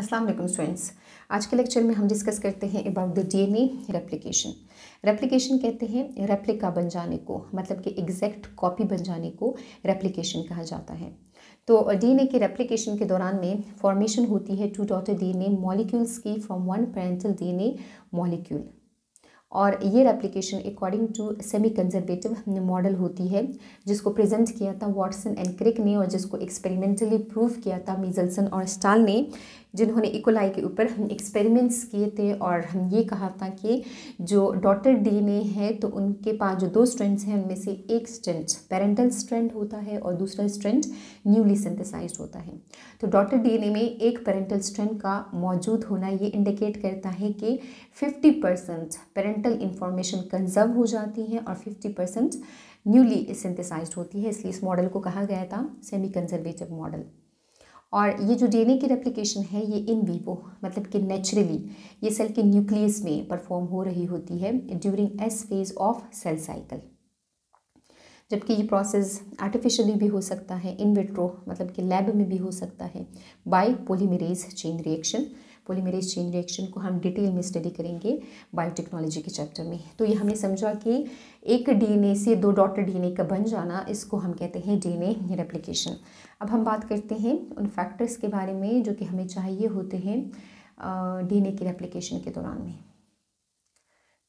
अस्सलाम वालेकुम स्टूडेंट्स आज के लेक्चर में हम डिस्कस करते हैं about the DNA replication replication कहते हैं रेप्लिका बन जाने को मतलब कि एग्जैक्ट कॉपी बन जाने को रेप्लिकेशन कहा जाता है तो डीएनए के रेप्लिकेशन के दौरान में फॉर्मेशन होती है टू डॉटर डीएनए मॉलिक्यूल्स की from one parental DNA molecule और ये replication according to semi conservative model होती है जिसको प्रेजेंट किया था वॉटसन एंड क्रिक ने और जिसको एक्सपेरिमेंटली प्रूव किया था मीजलसन और स्टाल ने जिन्होंने इकोलाई e. के ऊपर हम एक्सपेरिमेंट्स किए थे और हम ये कहा था कि जो डॉटर डी में है तो उनके पास जो दो स्ट्रेंड्स हैं उनमें से एक स्ट्रेंड पेरेंटल स्ट्रेंड होता है और दूसरा स्ट्रेंड न्यूली सिंथेसाइज होता है तो डॉटर डी में एक पेरेंटल स्ट्रेंड का मौजूद होना ये इंडिकेट करता है कि fifty percent parental information conserve हो जाती है और फिफ्टी परसेंट न्यूली सिंथेसाइज होती है इसलिए इस मॉडल को कहा गया था सेमी कंजर्वेटिव मॉडल और ये जो डीएनए की रेप्लिकेशन है ये इन वीवो मतलब कि नेचुरली ये सेल के न्यूक्लियस में परफॉर्म हो रही होती है during S phase of cell cycle जबकि ये प्रोसेस आर्टिफिशियली भी हो सकता है इन विट्रो मतलब कि लैब में भी हो सकता है by polymerase chain reaction polymerase chain reaction को हम डिटेल में स्टडी करेंगे बायोटेक्नोलॉजी के चैप्टर में तो ये हमने समझा कि एक डीएनए से दो डॉटर डीएनए का बन जाना इसको हम कहते हैं डीएनए रेप्लिकेशन अब हम बात करते हैं उन फैक्टर्स के बारे में जो कि हमें चाहिए होते हैं डीएनए की रेप्लिकेशन के दौरान में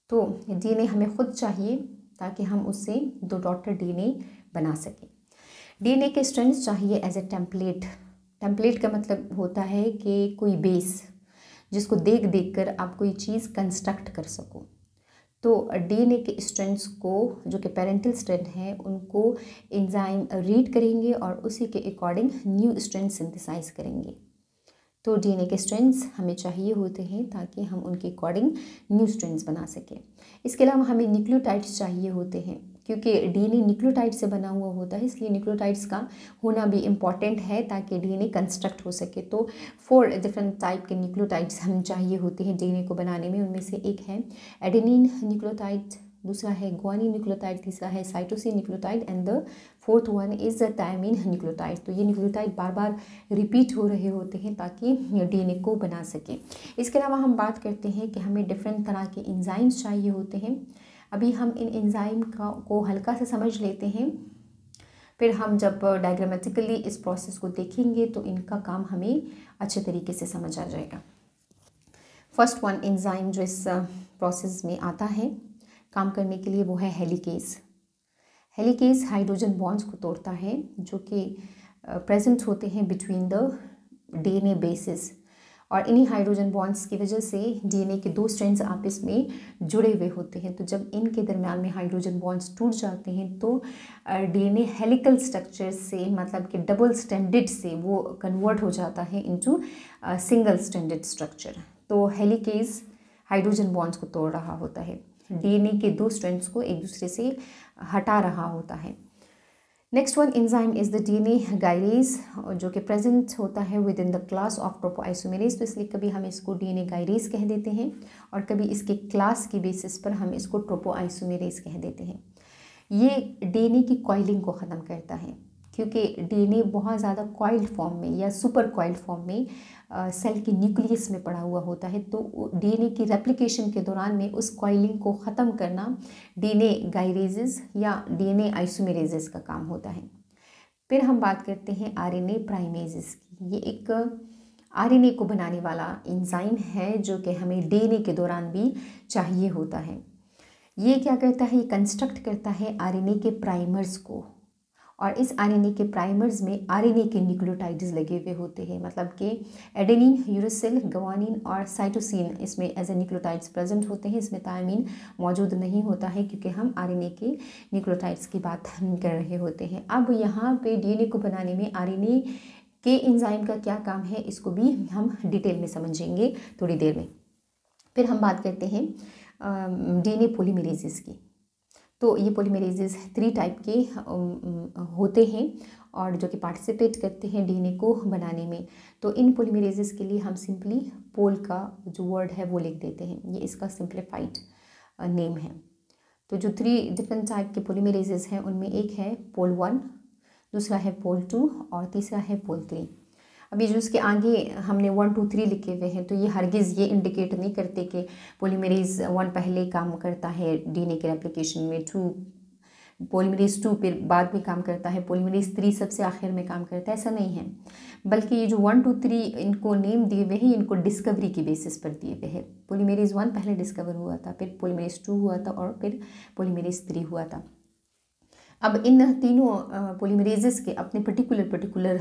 तो डीएनए हमें खुद चाहिए ताकि हम उससे दो डॉटर डीएनए बना सकें डीएनए के स्ट्रेंड्स चाहिए एज ए टेम्पलेट टेम्पलेट का मतलब होता है कि कोई बेस जिसको देख देख कर आप कोई चीज़ कंस्ट्रक्ट कर सको तो डीएनए के स्ट्रेंथ्स को जो कि पेरेंटल स्ट्रेंथ हैं उनको एंजाइम रीड करेंगे और उसी के अकॉर्डिंग न्यू स्ट्रेंथ सिंथेसाइज करेंगे तो डीएनए के स्ट्रेंड्स हमें चाहिए होते हैं ताकि हम उनके अकॉर्डिंग न्यू स्ट्रेंड्स बना सकें इसके अलावा हमें न्यूक्लियोटाइड्स चाहिए होते हैं क्योंकि डीएनए न्यूक्लियोटाइड से बना हुआ होता है इसलिए न्यूक्लियोटाइड्स का होना भी इम्पॉर्टेंट है ताकि डीएनए कंस्ट्रक्ट हो सके तो फोर डिफरेंट टाइप के न्यूक्लियोटाइड्स हम चाहिए होते हैं डीएनए को बनाने में उनमें से एक है एडेनिन न्यूक्लियोटाइड दूसरा है ग्वानी न्यूक्लियोटाइड तीसरा है cytosine nucleotide and the fourth one is the thymine nucleotide तो ये न्यूक्लियोटाइड बार बार रिपीट हो रहे होते हैं ताकि डीएनए को बना सकें इसके अलावा हम बात करते हैं कि हमें डिफरेंट तरह के इंजाइम्स चाहिए होते हैं अभी हम इन एंजाइम का को हल्का से समझ लेते हैं फिर हम जब डायग्रामेटिकली इस प्रोसेस को देखेंगे तो इनका काम हमें अच्छे तरीके से समझ आ जाएगा फर्स्ट वन एंजाइम जो इस प्रोसेस में आता है काम करने के लिए वो है हेलीकेस हेलिकेस हाइड्रोजन बॉन्ड्स को तोड़ता है जो कि प्रेजेंट होते हैं बिटवीन द डीएनए बेसिस और इन्हीं हाइड्रोजन बॉन्ड्स की वजह से डीएनए के दो स्ट्रेंड्स आपस में जुड़े हुए होते हैं तो जब इनके दरम्यान में हाइड्रोजन बॉन्ड्स टूट जाते हैं तो डीएनए हेलिकल स्ट्रक्चर से मतलब कि डबल स्टैंडर्ड से वो कन्वर्ट हो जाता है इनटू सिंगल स्टैंडर्ड स्ट्रक्चर तो हेलिकेज हाइड्रोजन बॉन्ड्स को तोड़ रहा होता है डी के दो स्ट्रेंड्स को एक दूसरे से हटा रहा होता है next one enzyme is the DNA gyrase और जो कि प्रेजेंट होता है within the class of topoisomerase तो इसलिए कभी हम इसको डी एन ए गायरेज कह देते हैं और कभी इसके क्लास की बेसिस पर हम इसको ट्रोपोआइसोमेरेज कह देते हैं ये डी एन ए की कॉइलिंग को ख़त्म करता है क्योंकि डीएनए बहुत ज़्यादा कॉइल्ड फॉर्म में या सुपर कॉइल्ड फॉर्म में सेल के न्यूक्लियस में पड़ा हुआ होता है तो डीएनए की रेप्लिकेशन के दौरान में उस कॉइलिंग को ख़त्म करना डीएनए गाइरेजेस या डीएनए आइसोमेरेजेस का काम होता है फिर हम बात करते हैं आरएनए प्राइमेजेस की ये एक आरएनए को बनाने वाला इंजाइम है जो कि हमें डीएनए के दौरान भी चाहिए होता है ये क्या करता है ये कंस्ट्रक्ट करता है आरएनए के प्राइमर्स को और इस आर के प्राइमर्स में आर के न्यूक्लियोटाइड्स लगे हुए होते हैं मतलब कि एडेनिन यूरोसिल गवानिन और साइटोसिन इसमें एज ए न्यूक्लियोटाइड्स प्रेजेंट होते हैं इसमें तामीन मौजूद नहीं होता है क्योंकि हम आर के न्यूक्लियोटाइड्स की बात कर रहे होते हैं अब यहाँ पे डीएनए को बनाने में आर के इंजाइम का क्या काम है इसको भी हम डिटेल में समझेंगे थोड़ी देर में फिर हम बात करते हैं डी एन की तो ये पोलीमेरेजेस थ्री टाइप के होते हैं और जो कि पार्टिसिपेट करते हैं डीएनए को बनाने में तो इन पोलीमेरेजेस के लिए हम सिंपली पोल का जो वर्ड है वो लिख देते हैं ये इसका सिंप्लीफाइड नेम है तो जो थ्री डिफरेंट टाइप के पोलीमेरेजेस हैं उनमें एक है पोल वन दूसरा है पोल टू और तीसरा है पोल थ्री अभी जो उसके आगे हमने वन टू थ्री लिखे हुए हैं तो ये हरगिज़ ये इंडिकेट नहीं करते कि पोलीमरेज वन पहले काम करता है डीएनए के एप्लीकेशन में टू पोलीमरेज टू फिर बाद में काम करता है पोलीमरेज थ्री सबसे आखिर में काम करता है ऐसा नहीं है बल्कि ये जो वन टू थ्री इनको नेम दिए हुए हैं इनको डिस्कवरी के बेसिस पर दिए हुए हैं पोलीमरेज वन पहले डिस्कवर हुआ था फिर पोलीमरेज टू हुआ था और फिर पोलीमरेज थ्री हुआ था अब इन तीनों पोलीमरेजेस के अपने पर्टिकुलर पर्टिकुलर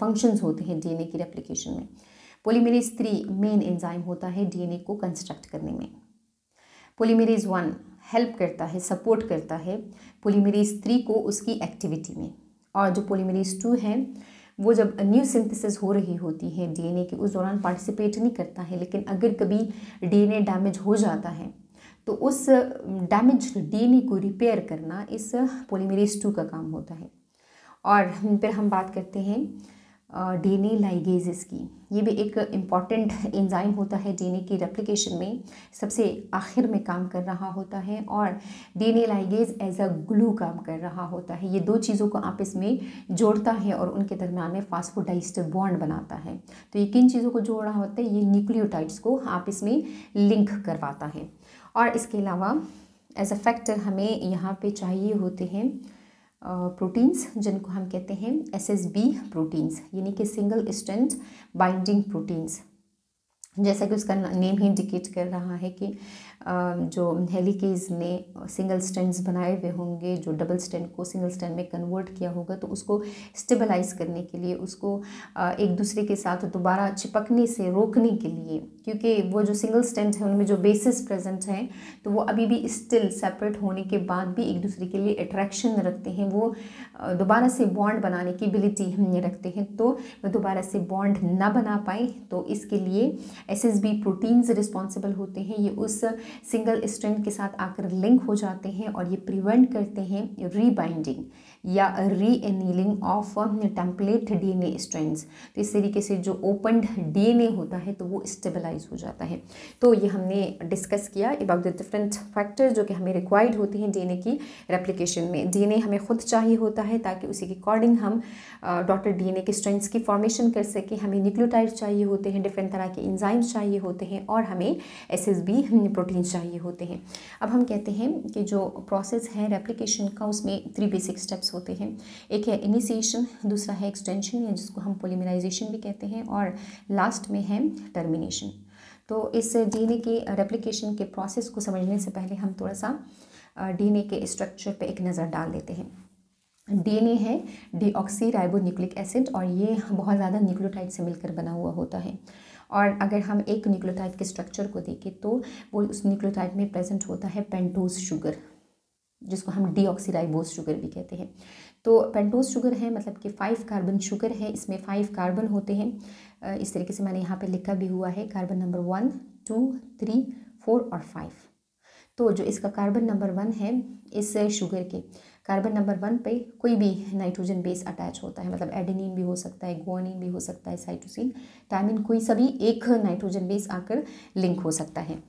फंक्शंस होते हैं डीएनए की रेप्लिकेशन में पोलीमरेज थ्री मेन एंजाइम होता है डीएनए को कंस्ट्रक्ट करने में पोलीमरेज वन हेल्प करता है सपोर्ट करता है पोलीमरेज थ्री को उसकी एक्टिविटी में और जो पोलीमरेज टू है वो जब न्यू सिंथेसिस हो रही होती है डीएनए के उस दौरान पार्टिसिपेट नहीं करता है लेकिन अगर कभी डीएनए डैमेज हो जाता है तो उस डैमेज डीएनए को रिपेयर करना इस पोलीमरेज टू का काम होता है और फिर हम बात करते हैं डीएनए लाइगेजेस की ये भी एक इम्पॉर्टेंट एंजाइम होता है डीएनए की रेप्लिकेशन में सबसे आखिर में काम कर रहा होता है और DNA ligase as a glue काम कर रहा होता है ये दो चीज़ों को आपस में जोड़ता है और उनके दरम्यान में फास्फोडाइस्टर बॉन्ड बनाता है तो ये किन चीज़ों को जोड़ रहा होता है ये न्यूक्लियोटाइड्स को आपस में लिंक करवाता है और इसके अलावा एज अ फैक्टर हमें यहाँ पे चाहिए होते हैं प्रोटीन्स जिनको हम कहते हैं एस एस बी प्रोटीन्स यानी कि सिंगल स्टेंट बाइंडिंग प्रोटीन्स जैसा कि उसका नेम ही इंडिकेट कर रहा है कि जो हेलीकेज ने सिंगल स्टैंड बनाए हुए होंगे जो डबल स्टैंड को सिंगल स्टैंड में कन्वर्ट किया होगा तो उसको स्टेबलाइज करने के लिए उसको एक दूसरे के साथ दोबारा चिपकने से रोकने के लिए क्योंकि वो जो सिंगल स्टैंड है उनमें जो बेसिस प्रेजेंट हैं तो वो अभी भी स्टिल सेपरेट होने के बाद भी एक दूसरे के लिए अट्रैक्शन रखते हैं वो दोबारा से बॉन्ड बनाने की एबिलिटी हम रखते हैं तो वह दोबारा से बॉन्ड ना बना पाए तो इसके लिए एस प्रोटीन्स रिस्पॉन्सिबल होते हैं ये उस सिंगल स्ट्रैंड के साथ आकर लिंक हो जाते हैं और ये प्रिवेंट करते हैं रीबाइंडिंग या reannealing of template DNA strands तो इस तरीके से जो ओपनड डीएनए होता है तो वो स्टेबलाइज हो जाता है तो ये हमने डिस्कस किया अबाउट द डिफरेंट फैक्टर्स जो कि हमें रिक्वायर्ड होते हैं डीएनए की रेप्लिकेशन में डीएनए हमें खुद चाहिए होता है ताकि उसी के अकॉर्डिंग हम डॉटर ए के स्ट्रेंथ्स की फॉर्मेशन कर सकें हमें न्यूक्लियोटाइड चाहिए होते हैं डिफरेंट तरह के इंजाइम्स चाहिए होते हैं और हमें एस प्रोटीन चाहिए होते हैं अब हम कहते हैं कि जो प्रोसेस है रेप्लीकेशन का उसमें थ्री बेसिक स्टेप्स होते हैं एक है इनिशिएशन दूसरा है एक्सटेंशन या जिसको हम पोलिमराइजेशन भी कहते हैं और लास्ट में है टर्मिनेशन तो इस डीएनए के रेप्लिकेशन के प्रोसेस को समझने से पहले हम थोड़ा सा डीएनए के स्ट्रक्चर पे एक नज़र डाल देते हैं डीएनए है डीऑक्सी राइबोन्यूक्लिक एसिड और ये बहुत ज़्यादा न्यूक्लियोटाइड से मिलकर बना हुआ होता है और अगर हम एक न्यूक्लियोटाइड के स्ट्रक्चर को देखें तो वो उस न्यूक्लियोटाइड में प्रेजेंट होता है पेंटोज शुगर जिसको हम डीऑक्सीराइबोज शुगर भी कहते हैं तो पेंटोज शुगर है मतलब कि फाइव कार्बन शुगर है इसमें फाइव कार्बन होते हैं इस तरीके से मैंने यहाँ पे लिखा भी हुआ है carbon number one two three four और फाइव तो जो इसका कार्बन नंबर वन है इस शुगर के कार्बन नंबर वन पे कोई भी नाइट्रोजन बेस अटैच होता है मतलब एडिनिन भी हो सकता है गोनिन भी हो सकता है साइटोसिन टाइमिन कोई सभी एक नाइट्रोजन बेस आकर लिंक हो सकता है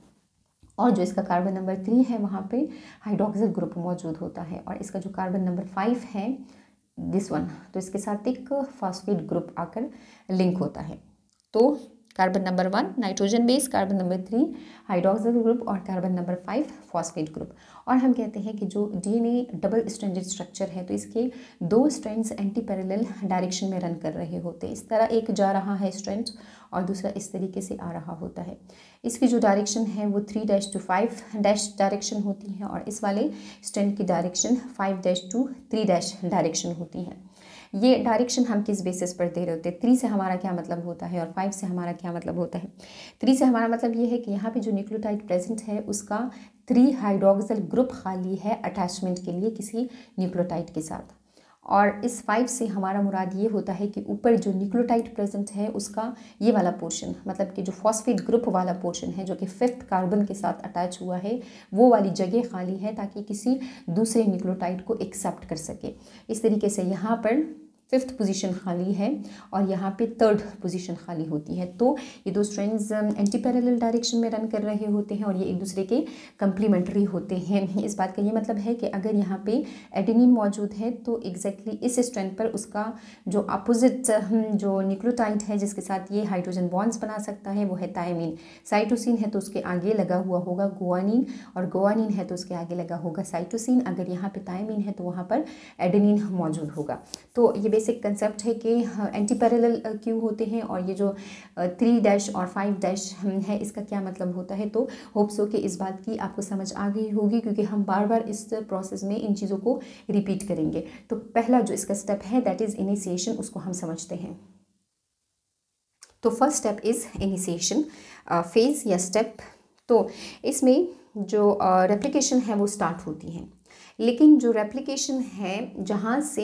और जो इसका कार्बन नंबर थ्री है वहाँ पे हाइड्रोक्सिल ग्रुप मौजूद होता है और इसका जो कार्बन नंबर फाइव है दिस वन तो इसके साथ एक फास्फेट ग्रुप आकर लिंक होता है तो carbon number one nitrogen base carbon number three hydroxyl group और carbon number five phosphate group और हम कहते हैं कि जो डीएनए डबल स्ट्रेंडेड स्ट्रक्चर है तो इसके दो स्ट्रेंड्स एंटी पैरेलल डायरेक्शन में रन कर रहे होते हैं इस तरह एक जा रहा है स्ट्रैंड और दूसरा इस तरीके से आ रहा होता है इसकी जो डायरेक्शन है वो three dash to five dash direction होती है और इस वाले स्ट्रेंड की direction five dash to three dash direction होती है ये डायरेक्शन हम किस बेसिस पर दे रहे होते हैं थ्री से हमारा क्या मतलब होता है और फाइव से हमारा क्या मतलब होता है थ्री से हमारा मतलब ये है कि यहाँ पे जो न्यूक्लियोटाइड प्रेजेंट है उसका थ्री हाइड्रोक्सल ग्रुप खाली है अटैचमेंट के लिए किसी न्यूक्लियोटाइड के साथ और इस फाइव से हमारा मुराद ये होता है कि ऊपर जो न्यूक्लोटाइड प्रेजेंट है उसका ये वाला पोर्शन मतलब कि जो फॉस्फेट ग्रुप वाला पोर्शन है जो कि फिफ्थ कार्बन के साथ अटैच हुआ है वो वाली जगह खाली है ताकि किसी दूसरे न्यूक्लोटाइड को एक्सेप्ट कर सके इस तरीके से यहाँ पर फिफ्थ पोजीशन खाली है और यहाँ पे थर्ड पोजीशन खाली होती है तो ये दो स्ट्रेंड्स एंटी पैरेलल डायरेक्शन में रन कर रहे होते हैं और ये एक दूसरे के कंप्लीमेंट्री होते हैं इस बात का ये मतलब है कि अगर यहाँ पे एडिनिन मौजूद है तो एग्जैक्टली exactly इस स्ट्रैंड पर उसका जो अपोजिट um, जो न्यूक्लोटाइट है जिसके साथ ये हाइड्रोजन बॉन्ड्स बना सकता है वो है थायमीन साइटोसिन है तो उसके आगे लगा हुआ होगा गोवानिन और गोवानिन है तो उसके आगे लगा होगा साइटोसिन अगर यहाँ पर थायमीन है तो वहाँ पर एडिनिन मौजूद होगा तो ये बेसिक कंसेप्ट है कि एंटी हाँ, पैरेलल क्यों होते हैं और ये जो थ्री डैश और फाइव डैश है इसका क्या मतलब होता है तो होप्स हो कि इस बात की आपको समझ आ गई होगी क्योंकि हम बार बार इस प्रोसेस में इन चीज़ों को रिपीट करेंगे तो पहला जो इसका स्टेप है दैट इज़ इनिशिएशन उसको हम समझते हैं तो first step is initiation phase या स्टेप तो इसमें जो रेप्लिकेशन है वो स्टार्ट होती है लेकिन जो रेप्लिकेशन है जहाँ से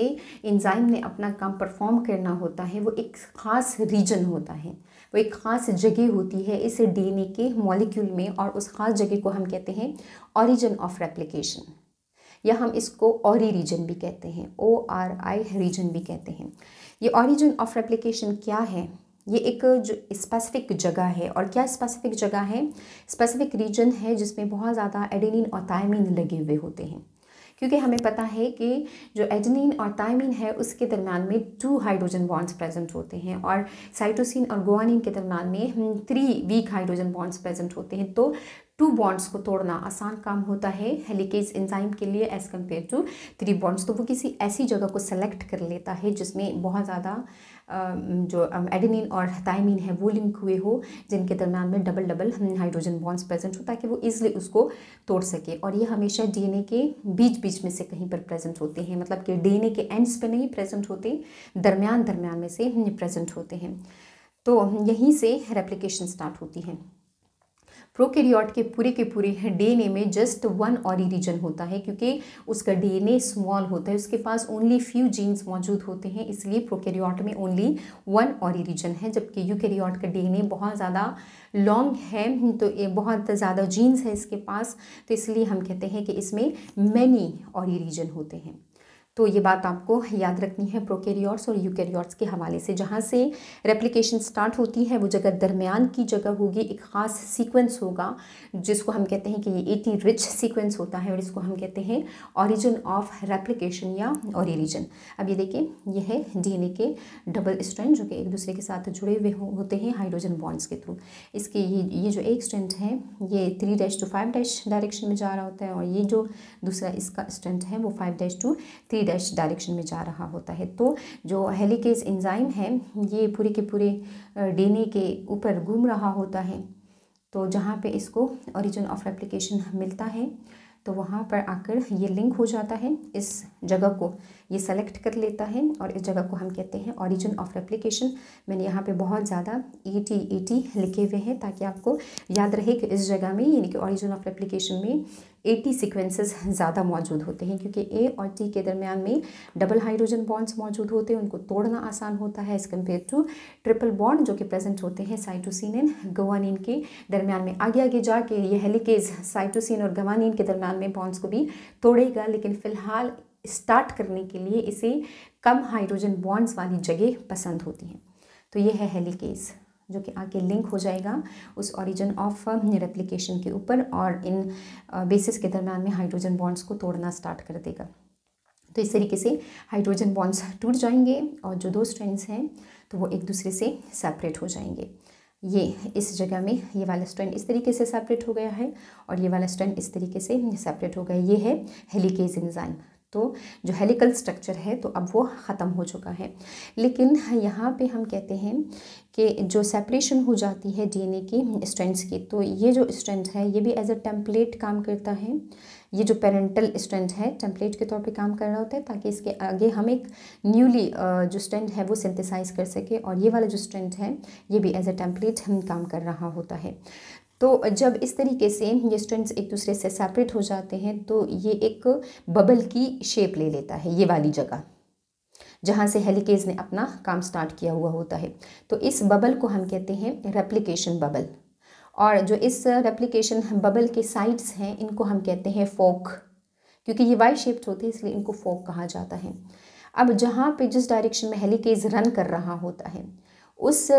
इंजाइम ने अपना काम परफॉर्म करना होता है वो एक ख़ास रीजन होता है वो एक ख़ास जगह होती है इस डीएनए के मॉलिक्यूल में और उस ख़ास जगह को हम कहते हैं ऑरिजन ऑफ रेप्लिकेशन या हम इसको और रीजन भी कहते हैं ओ आर आई रीजन भी कहते हैं ये ऑरिजन ऑफ रेप्लिकेशन क्या है ये एक जो स्पेसिफिक जगह है और क्या स्पेसिफिक जगह है स्पेसिफिक रीजन है जिसमें बहुत ज़्यादा एडेनिन और थायमिन लगे हुए होते हैं क्योंकि हमें पता है कि जो एडनिन और थायमिन है उसके दरमियान में टू हाइड्रोजन बॉन्ड्स प्रेजेंट होते हैं और साइटोसिन और गोवानिन के दरम्यान में three weak hydrogen bonds present होते हैं तो टू बॉन्ड्स को तोड़ना आसान काम होता है हेलिकेज एंजाइम के लिए as compare to three bonds तो वो किसी ऐसी जगह को सेलेक्ट कर लेता है जिसमें बहुत ज़्यादा जो एडिनिन और थायमिन है वो लिंक हुए हो जिनके दरम्यान में double double hydrogen bonds present हो ताकि वो ईजिली उसको तोड़ सके और ये हमेशा डीएनए के बीच बीच में से कहीं पर प्रेजेंट होते हैं मतलब कि डीएनए के एंड्स पे नहीं प्रेजेंट होते दरमियान दरमियान में से प्रेजेंट होते हैं तो यहीं से रेप्लिकेशन स्टार्ट होती है प्रोकैरियोट के पूरे के पूरे डीएनए में जस्ट वन और रीजन होता है क्योंकि उसका डीएनए स्मॉल होता है उसके पास ओनली फ्यू जीन्स मौजूद होते हैं इसलिए प्रोकैरियोट में ओनली वन और रीजन है जबकि यूकैरियोट का डीएनए बहुत ज़्यादा लॉन्ग है तो ये बहुत ज़्यादा जीन्स है इसके पास तो इसलिए हम कहते हैं कि इसमें मैनी और रीजन होते हैं तो ये बात आपको याद रखनी है प्रोकेरियोर्स और यूकेरियोर्स के हवाले से जहाँ से रेप्लिकेशन स्टार्ट होती है वो जगह दरमियान की जगह होगी एक ख़ास सीक्वेंस होगा जिसको हम कहते हैं कि ये एटी रिच सीक्वेंस होता है और इसको हम कहते हैं ओरिजिन ऑफ रेप्लिकेशन या ओरिजिन अब ये देखिए ये है डी के डबल स्ट्रेंड जो कि एक दूसरे के साथ जुड़े हुए हो, होते हैं हाइड्रोजन बॉन्ड्स के थ्रू इसके ये ये जो एक स्ट्रेंड है ये three dash to five dash direction में जा रहा होता है और ये जो दूसरा इसका स्ट्रेंड है वो five dash to three three dash direction में जा रहा होता है तो जो हेलिकेज एंजाइम है ये पूरे के पूरे डीएनए के ऊपर घूम रहा होता है तो जहाँ पे इसको ओरिजिन ऑफ एप्लीकेशन मिलता है तो वहाँ पर आकर ये लिंक हो जाता है इस जगह को ये सेलेक्ट कर लेता है और इस जगह को हम कहते हैं ऑरिजिन ऑफ रेप्लीकेशन मैंने यहाँ पे बहुत ज़्यादा ई टी ई टी लिखे हुए हैं ताकि आपको याद रहे कि इस जगह में यानी कि ऑरिजिन ऑफ रेप्लीकेशन में ए टी सिक्वेंसेज ज़्यादा मौजूद होते हैं क्योंकि ए और टी के दरमियान में डबल हाइड्रोजन बॉन्ड्स मौजूद होते हैं उनको तोड़ना आसान होता है as compare to triple bond जो कि प्रेजेंट होते हैं साइटोसिन एंड गवानीन के दरमियान में आगे आगे जाके ये हेलिकेज साइटोसिन और गवानीन के दरमियान में बॉन्ड्स को भी तोड़ेगा लेकिन फ़िलहाल स्टार्ट करने के लिए इसे कम हाइड्रोजन बॉन्ड्स वाली जगह पसंद होती हैं तो ये है हेलिकेस जो कि आगे लिंक हो जाएगा उस ओरिजिन ऑफ रेप्लिकेशन के ऊपर और इन बेसिस uh, के दरम्यान में हाइड्रोजन बॉन्ड्स को तोड़ना स्टार्ट कर देगा तो इस तरीके से हाइड्रोजन बॉन्ड्स टूट जाएंगे और जो दो स्ट्रेंड्स हैं तो वो एक दूसरे से सेपरेट हो जाएंगे ये इस जगह में ये वाला स्ट्रैंड इस तरीके से सेपरेट हो गया है और ये वाला स्ट्रैंड इस तरीके से सेपरेट हो गया ये है हेलिकेज एंजाइम तो जो हेलिकल स्ट्रक्चर है तो अब वो ख़त्म हो चुका है लेकिन यहाँ पे हम कहते हैं कि जो सेपरेशन हो जाती है डीएनए की स्ट्रेंथ्स की तो ये जो स्ट्रेंथ है ये भी एज अ टेम्पलेट काम करता है ये जो पेरेंटल स्ट्रेंथ है टेम्पलेट के तौर पे काम कर रहा होता है ताकि इसके आगे हम एक न्यूली जो स्ट्रेंड है वो सिंथेसाइज कर सके और ये वाला जो स्ट्रेंथ है ये भी एज अ टेम्पलेट हम काम कर रहा होता है तो जब इस तरीके से ये स्टूडेंट्स एक दूसरे से सेपरेट हो जाते हैं तो ये एक बबल की शेप ले लेता है ये वाली जगह जहाँ से हेलिकेज ने अपना काम स्टार्ट किया हुआ होता है तो इस बबल को हम कहते हैं रेप्लिकेशन बबल और जो इस रेप्लिकेशन बबल के साइड्स हैं इनको हम कहते हैं फोक क्योंकि ये वाई शेप्ड होते हैं इसलिए इनको फोक कहा जाता है अब जहाँ पे जिस डायरेक्शन में हेलिकेज रन कर रहा होता है उस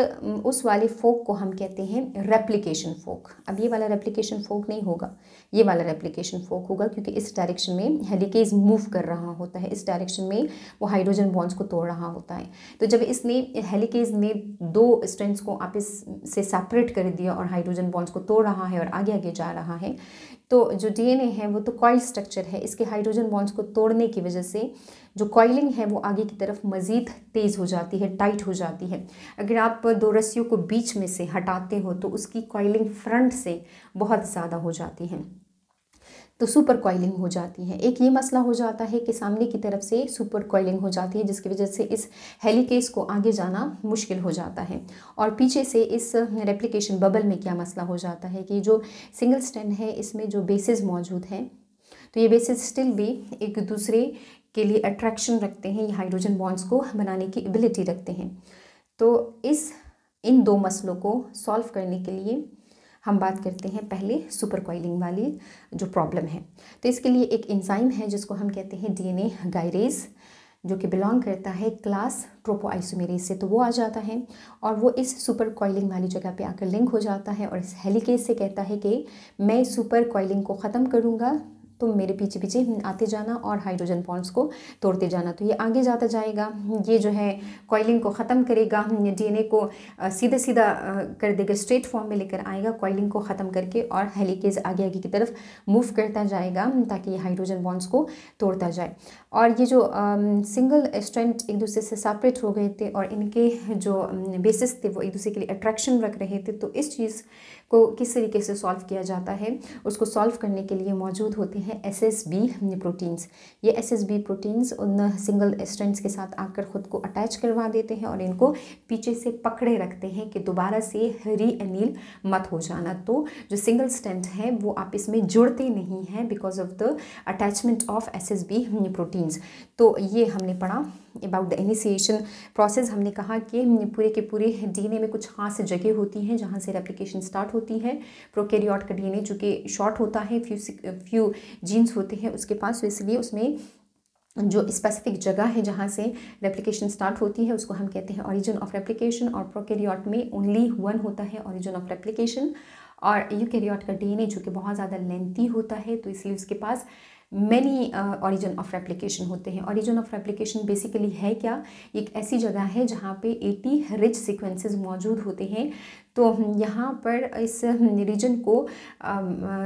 उस वाले फोक को हम कहते हैं रेप्लिकेशन फोक अब ये वाला रेप्लिकेशन फोक नहीं होगा ये वाला रेप्लिकेशन फोक होगा क्योंकि इस डायरेक्शन में हेलिकेज मूव कर रहा होता है इस डायरेक्शन में वो हाइड्रोजन बॉन्ड्स को तोड़ रहा होता है तो जब इसने हेलिकेज ने दो स्ट्रेंड्स को आपस से सेपरेट कर दिया और हाइड्रोजन बॉन्ड्स को तोड़ रहा है और आगे आगे जा रहा है तो जो डी है वो तो कॉइल स्ट्रक्चर है इसके हाइड्रोजन बॉन्ड्स को तोड़ने की वजह से जो कॉइलिंग है वो आगे की तरफ मज़ीद तेज़ हो जाती है टाइट हो जाती है अगर आप दो रस्सियों को बीच में से हटाते हो तो उसकी कॉइलिंग फ्रंट से बहुत ज़्यादा हो जाती है तो सुपर कॉइलिंग हो जाती है एक ये मसला हो जाता है कि सामने की तरफ से सुपर कॉइलिंग हो जाती है जिसकी वजह से इस हेलीकेस को आगे जाना मुश्किल हो जाता है और पीछे से इस रेप्लिकेशन बबल में क्या मसला हो जाता है कि जो सिंगल स्टैंड है इसमें जो बेसिस मौजूद हैं तो ये बेसिस स्टिल भी एक दूसरे के लिए अट्रैक्शन रखते हैं ये हाइड्रोजन बॉन्ड्स को बनाने की एबिलिटी रखते हैं तो इस इन दो मसलों को सॉल्व करने के लिए हम बात करते हैं पहले सुपर कॉइलिंग वाली जो प्रॉब्लम है तो इसके लिए एक इंजाइम है जिसको हम कहते हैं डीएनए गायरेज जो कि बिलोंग करता है क्लास ट्रोपोआइसोमेरेज से तो वो आ जाता है और वो इस सुपर कॉइलिंग वाली जगह पे आकर लिंक हो जाता है और इस हेलिकेज से कहता है कि मैं सुपर कॉइलिंग को ख़त्म करूँगा तुम मेरे पीछे पीछे आते जाना और हाइड्रोजन बॉन्ड्स को तोड़ते जाना तो ये आगे जाता जाएगा ये जो है कॉइलिंग को ख़त्म करेगा डीएनए को सीधा सीधा कर देगा स्ट्रेट फॉर्म में लेकर आएगा कॉइलिंग को ख़त्म करके और हेलीकेज आगे आगे की तरफ मूव करता जाएगा ताकि ये हाइड्रोजन बॉन्ड्स को तोड़ता जाए और ये जो सिंगल स्ट्रेंट एक दूसरे से सेपरेट हो गए थे और इनके जो बेसिस थे वो एक दूसरे के लिए अट्रैक्शन रख रहे थे तो इस चीज़ को किस तरीके से सॉल्व किया जाता है उसको सॉल्व करने के लिए मौजूद होते हैं एस एस बी प्रोटीन्स ये एस एस बी प्रोटीन्स उन सिंगल स्टेंट्स के साथ आकर खुद को अटैच करवा देते हैं और इनको पीछे से पकड़े रखते हैं कि दोबारा से हरी अनिल मत हो जाना तो जो सिंगल स्टेंट है वो आप इसमें जुड़ते नहीं हैं because of the attachment of S S B proteins तो ये हमने पढ़ा अबाउट द इनिशिएशन प्रोसेस हमने कहा कि पूरे के पूरे डीएनए में कुछ खास जगह होती हैं जहाँ से रेप्लिकेशन स्टार्ट होती है प्रोकैरियोट का डीएनए जो कि शॉर्ट होता है फ्यू फ्यू जीन्स होते हैं उसके पास तो इसलिए उसमें जो स्पेसिफिक जगह है जहाँ से रेप्लिकेशन स्टार्ट होती है उसको हम कहते हैं ओरिजिन ऑफ रेप्लिकेशन और प्रोकैरियोट में ओनली वन होता है ओरिजिन ऑफ रेप्लिकेशन और यूकैरियोट का डीएनए जो कि बहुत ज़्यादा लेंथी होता है तो इसलिए उसके पास मैनी ऑरिजन ऑफ रेप्लीकेशन होते हैं ऑरिजन ऑफ रेप्लीकेशन बेसिकली है क्या एक ऐसी जगह है जहाँ पे 80 रिच सीक्वेंसेस मौजूद होते हैं तो यहाँ पर इस रीजन को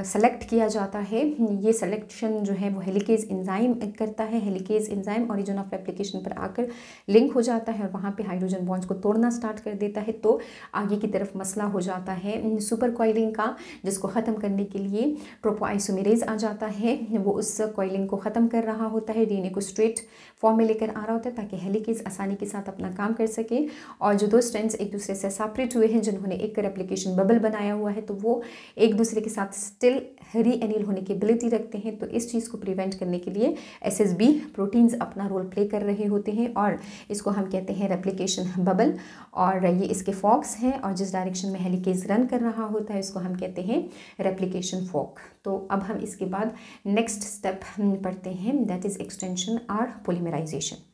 सेलेक्ट किया जाता है ये सिलेक्शन जो है वो हेलिकेज इंजाइम करता है helicase enzyme region of application पर आकर लिंक हो जाता है और वहाँ पे हाइड्रोजन बॉन्ड्स को तोड़ना स्टार्ट कर देता है तो आगे की तरफ मसला हो जाता है सुपर कॉयलिंग का जिसको ख़त्म करने के लिए ट्रोपोआइसोमेरेज आ जाता है वो उस कॉइलिंग को ख़त्म कर रहा होता है डी को स्ट्रेट फॉर्म में लेकर आ रहा होता है ताकि हेलिकेज आसानी के साथ अपना काम कर सके और जो दो स्ट्रेंड्स एक दूसरे से सेपरेट हुए हैं जिन्होंने एक रेप्लीकेशन बबल बनाया हुआ है तो वो एक दूसरे के साथ स्टिल हरी एनिल होने की एबिलिटी रखते हैं तो इस चीज़ को प्रिवेंट करने के लिए एस एस बी प्रोटीन्स अपना रोल प्ले कर रहे होते हैं और इसको हम कहते हैं रेप्लीकेशन बबल और ये इसके फॉक्स हैं और जिस डायरेक्शन में हेलीकेज रन कर रहा होता है इसको हम कहते हैं रेप्लीकेशन फॉक तो अब हम इसके बाद नेक्स्ट हम्म, स्टेप पढ़ते हैं that is extension or polymerisation